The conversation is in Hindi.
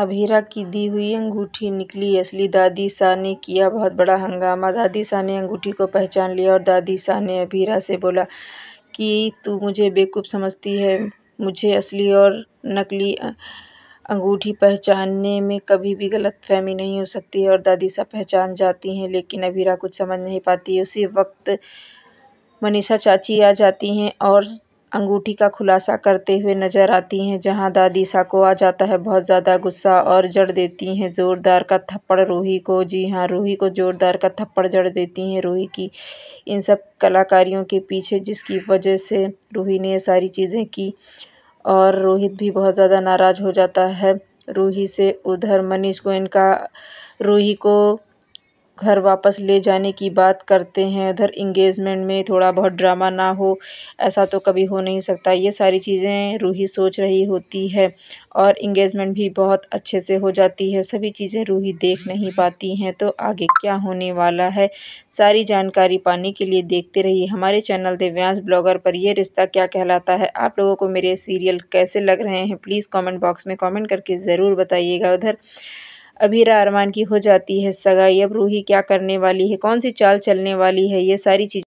अभीरा की दी हुई अंगूठी निकली असली दादी शाह ने किया बहुत बड़ा हंगामा दादी शाह ने अंगूठी को पहचान लिया और दादी शाह ने अभीरा से बोला कि तू मुझे बेवकूफ़ समझती है मुझे असली और नकली अंगूठी पहचानने में कभी भी गलत फहमी नहीं हो सकती है और दादी शाह पहचान जाती हैं लेकिन अभीरा कुछ समझ नहीं पाती उसी वक्त मनीषा चाची आ जाती हैं और अंगूठी का खुलासा करते हुए नजर आती हैं जहां दादी सा को आ जाता है बहुत ज्यादा गुस्सा और जड़ देती हैं जोरदार का थप्पड़ रूही को जी हाँ रूही को जोरदार का थप्पड़ जड़ देती हैं रूही की इन सब कलाकारियों के पीछे जिसकी वजह से रूही ने ये सारी चीज़ें की और रोहित भी बहुत ज़्यादा नाराज हो जाता है रूही से उधर मनीष इनका रूही को घर वापस ले जाने की बात करते हैं उधर इंगेजमेंट में थोड़ा बहुत ड्रामा ना हो ऐसा तो कभी हो नहीं सकता ये सारी चीज़ें रूही सोच रही होती है और इंगेजमेंट भी बहुत अच्छे से हो जाती है सभी चीज़ें रूही देख नहीं पाती हैं तो आगे क्या होने वाला है सारी जानकारी पाने के लिए देखते रहिए हमारे चैनल दिव्यांश ब्लॉगर पर यह रिश्ता क्या कहलाता है आप लोगों को मेरे सीरियल कैसे लग रहे हैं प्लीज़ कॉमेंट बॉक्स में कॉमेंट करके ज़रूर बताइएगा उधर अबीरा अरमान की हो जाती है सगाई अब रूही क्या करने वाली है कौन सी चाल चलने वाली है ये सारी चीज